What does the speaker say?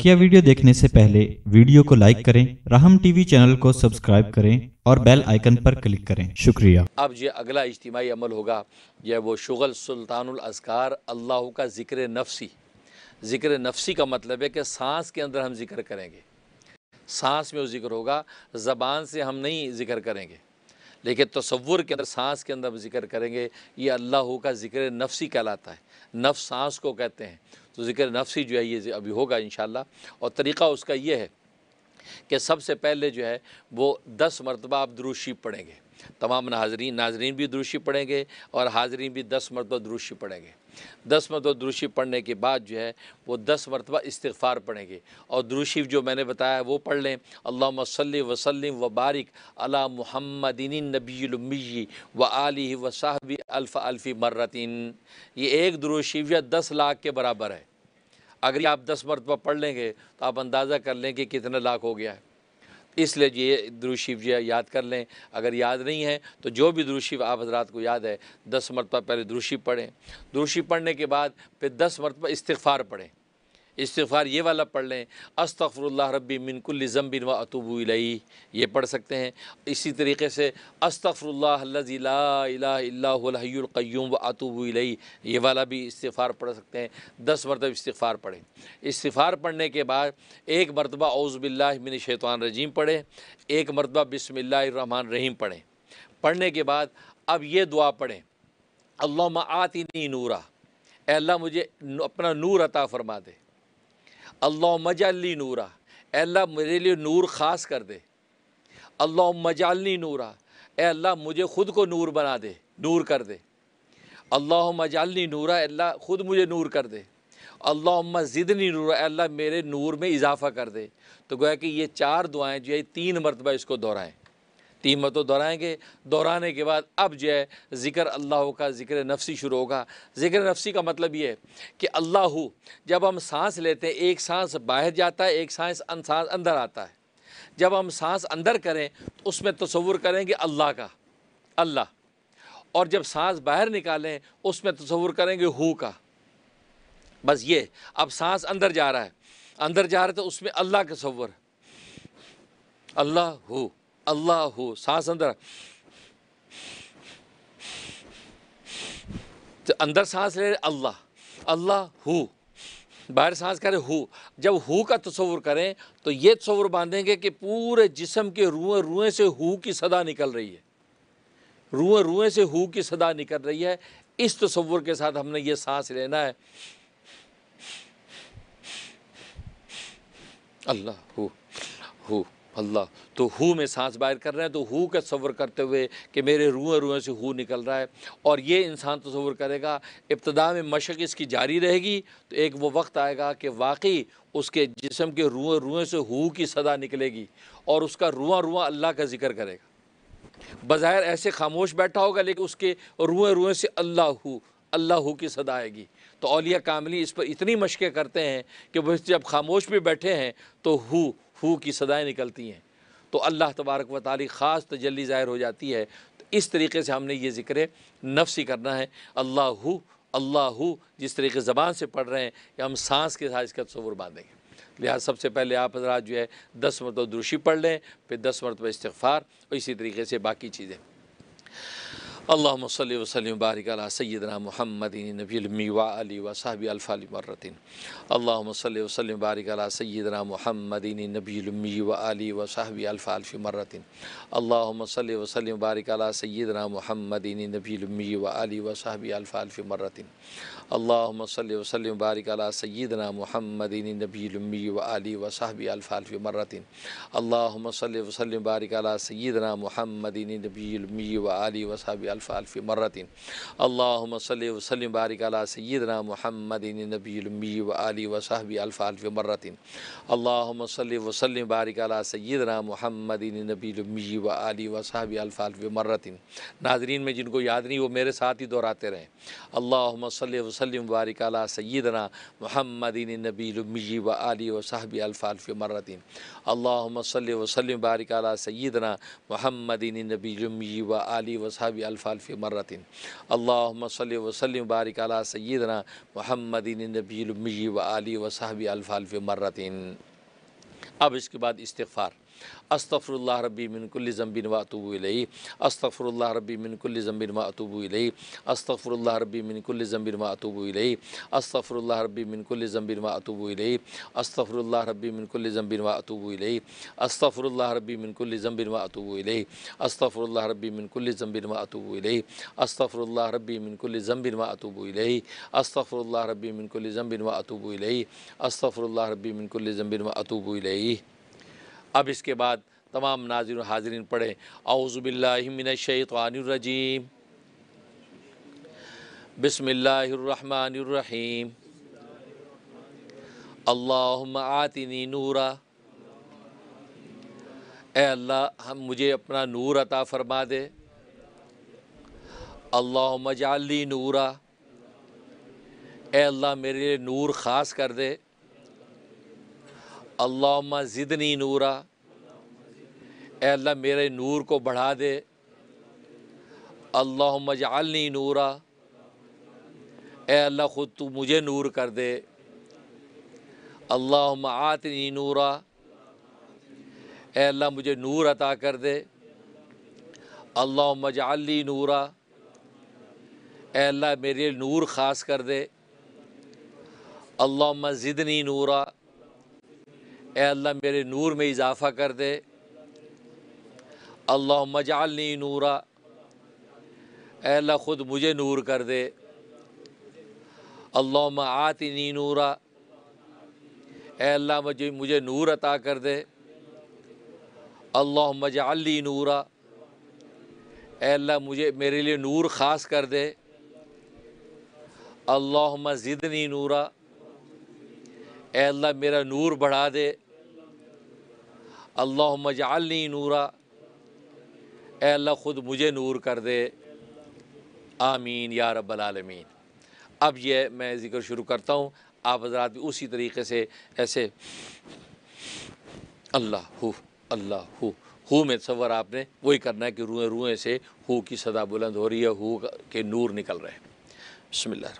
बकिया वीडियो देखने से पहले वीडियो को लाइक करें राहम टीवी चैनल को सब्सक्राइब करें और बेल आइकन पर क्लिक करें शुक्रिया अब ये अगला इज्तिमाही अमल होगा यह वो शुगल सुल्तान असकार अल्लाह का जिक्र नफसी जिक्र नफसी का मतलब है कि सांस के अंदर हम जिक्र करेंगे सांस में वो जिक्र होगा ज़बान से हम नहीं जिक्र करेंगे लेकिन तस्वुर के अंदर सांस के अंदर जिक्र करेंगे ये अल्लाह का जिक्र नफसी कहलाता है नफ़ सांस को कहते हैं तो ज़िक्र नफसी जो है ये अभी होगा इन और तरीक़ा उसका ये है कि सबसे पहले जो है वो दस मरतबा आप दुरुशी पढ़ेंगे तमाम नाजरीन नाजरीन भी द्रुशी पढ़ेंगे और हाजरीन भी दस मरतबा द्रुशी पढ़ेंगे दस मरतबा द्रुशी पढ़ने के बाद जो है वो दस मरतबा इस्तफ़ार पढ़ेंगे और द्रुशी जो मैंने बताया वो पढ़ लें अल्लाह मसल वसलम व बारिक अला महमदिन नबीमी व आली व साहब अल्फ़ अल्फ़ी मर्रतिन ये एक द्रुशी या दस लाख के बराबर है अगर आप दस मरतबा पढ़ लेंगे तो आप अंदाज़ा कर लें कि कितना लाख हो गया है इसलिए ये दुरुशिव जो याद कर लें अगर याद नहीं है तो जो भी दुरुशिव आप हजरात को याद है दस मरतबा पहले दुरुशिव पढ़ें दुरुशिव पढ़ने के बाद फिर दस मरतबा इस्तफ़ार पढ़ें इस्तफ़ार ये वाला पढ़ लें अस्तफ़रल्ला रबी मिनकुल ज़म्बिन व अतुबूलई ये पढ़ सकते हैं इसी तरीके से अस्तफ़रल्लाज्लाकयूम व अतुबूलई ये वाला भी इस्तफ़ार पढ़ सकते हैं दस मरतब इस्तफ़ार पढ़ें इस्तफ़ार पढ़ने के बाद एक मरतबा औज़बिल्लिन शैतवान रजीम पढ़ें एक मरतबा बसमान रहीम पढ़ें पढ़ने के बाद अब ये दुआ पढ़ें अल्लाह आतिनी नूरा अल्लाह मुझे अपना नूर अता फरमा दे अल्लाह मजाली नूरा अल्लाह मेरे लिए नूर ख़ास कर दे अल्लाह मजाली नूरा अल्लाह मुझे ख़ुद को नूर बना दे नूर कर दे अल्लाह मजालनी नूरा अल्लाह ख़ुद मुझे नूर कर दे अल्लाह ज़िदनी नूरा अल्लाह मेरे नूर में इजाफ़ा कर दे तो गोया कि ये चार दुआएं जो है तीन मरतबा इसको दोहराएँ तीन मतों दोहराएंगे दोहराने के बाद अब जो है ज़िक्र अल्लाह का ज़िक्र नफसी शुरू होगा ज़िक्र नफसी का मतलब ये है कि अल्लाह जब हम सांस लेते हैं एक सांस बाहर जाता है एक सांस अं-, सांस अंदर आता है जब हम सांस अंदर करें तो उसमें तस्वुर करेंगे अल्लाह का अल्लाह और जब सांस बाहर निकालें उसमें तस्वुर करेंगे हु का बस ये अब सांस अंदर जा रहा है अंदर जा रहा है तो उसमें अल्लाह का तस्वुर अल्लाह हु अल्लाह सांस अंदर तो अंदर सांस ले रहे अल्लाह अल्लाह हु बाहर सांस करें हु जब हु का तस्वुर करें तो ये तस्वुर बांधेंगे कि पूरे जिसम के रुएँ रुएँ से हु की सदा निकल रही है रुएँ रुएँ से हु की सदा निकल रही है इस तस्वुर के साथ हमने ये सांस लेना है अल्लाह हु हु अल्लाह तो हु में सांस बाहर कर रहे हैं तो हु का तस्वर करते हुए कि मेरे रुएँ रुएँ से हु निकल रहा है और ये इंसान तस्वर करेगा इब्तदा में मशक इसकी जारी रहेगी तो एक वो वक्त आएगा कि वाकई उसके जिसम के रुएँ रुएँ से हु की सदा निकलेगी और उसका रुआ रुआ अल्लाह का जिक्र करेगा बज़ाहिर ऐसे खामोश बैठा होगा लेकिन उसके रुएँ रुएँ से अल्लाह हु अल्लाह की सदा आएगी तो अलिया कामली इस पर इतनी मशक़ें करते हैं कि वह जब खामोश भी बैठे हैं तो हु फू की सदाएँ निकलती हैं तो अल्लाह तबारक व ताली ख़ास तजली ज़ाहिर हो जाती है तो इस तरीके से हमने ये ज़िक्र नफसी करना है अल्लाह हु अल्लाह हु जिस तरीके ज़बान से पढ़ रहे हैं कि हम सांस के साथ इसका तस्वुर बांधेंगे लिहाजा सबसे पहले आप हजरात जो है दस मरतब दुरुशी पढ़ लें फिर दस मरतबा इस्तफ़ार और इसी तरीके से बाकी चीज़ें اللهم صل وسلم وبارك على سيدنا محمد النبي الامي وعلي وصحبه الف مره اللهم صل وسلم وبارك على سيدنا محمد النبي الامي وعلي وصحبه الف الف مره اللهم صل وسلم وبارك على سيدنا محمد النبي الامي وعلي وصحبه الف الف مره اللهم صل وسلم وبارك على سيدنا محمد النبي الامي وعلي وصحبه الف الف مره اللهم صل وسلم وبارك على سيدنا محمد النبي الامي وعلي وصحبه अल्फ़ाफ़ी मरतिन अल्लाम वसलम बारिक सैदना महमद नबीमी वली वसाहबी अल्फ़ाफ़ी मरतिन अल्लाम वसलम बारिक सैदना महमद नबीमी वली वसाहबी अल्फ़ाफ़ी मरतिन नाजरीन में जिनको याद नहीं वो मेरे साथ ही दोहराते रहें अल्लाम वसलम बारिक सैदना महमद नबीमी वली वसाहबी अल्फ़ाफ़ी मरतिन अल्लाम वसलम बारिक सैदना महमद नबीमी व आली वसाबी फ़ालफ़ी मरतिन अल्लाम वसलम बारिक अला सैदना महमदिन नबी व आली वसाहबी अलफ़ालफ़ मरतिन अब इसके बाद इस्तफ़ार استغفر الله ربي من كل ذنب واتوب اليه استغفر الله ربي من كل ذنب واتوب اليه استغفر الله ربي من كل ذنب واتوب اليه استغفر الله ربي من كل ذنب واتوب اليه استغفر الله ربي من كل ذنب واتوب اليه استغفر الله ربي من كل ذنب واتوب اليه استغفر الله ربي من كل ذنب واتوب اليه استغفر الله ربي من كل ذنب واتوب اليه استغفر الله ربي من كل ذنب واتوب اليه استغفر الله ربي من كل ذنب واتوب اليه अब इसके बाद तमाम नाजिर हाजरीन पढ़ें आउज़बिल्लिमिनशैतवानरजीम बसमीम अल्लाम आतनी नूरा ए अल्लाह हम मुझे अपना नूर अता फरमा दे अल्लाह जाली नूरा ए अल्लाह मेरे लिए नूर ख़ास कर दे अल्लाह ज़िदनी नूरा अल्लाह मेरे नूर को बढ़ा दे अल्लाह मजालनी नूरा अल्लाह ख़ुद तू मुझे नूर कर दे अल्लाह आतनी नूरा अल्लाह मुझे नूर अता कर दे अल्लाह मजाली नूरा अल्लाह मेरे नूर ख़ास कर दे अल्लाह ज़िदनी नूरा ए अल्लाह मेरे नूर में इजाफ़ा कर दे अल्लाह मजालनी नूरा ए अल्लाह ख़ुद मुझे नूर कर दे अल्लाह आतनी नूरा ए अल्लाह मुझे मुझे नूर अता कर दे अल्लाह मजाली नूरा ए अल्लाह मुझे मेरे लिए नूर ख़ास कर दे अल्लाह ज़िदनी नूरा ए अल्लाह मेरा नूर बढ़ा दे अल्लाह मजाली नूरा ए अल्लाह ख़ुद मुझे नूर कर दे आमीन या रबालमीन अब ये मैं ज़िक्र शुरू करता हूँ आप हजरात भी उसी तरीके से ऐसे अल्लाह हु अल्लाह हु हु में तस्वर आपने वही करना है कि रुएँ रुएँ से हु की सदा बुलंद हो रही है हु के नूर निकल रहे हैं बसमिल्लर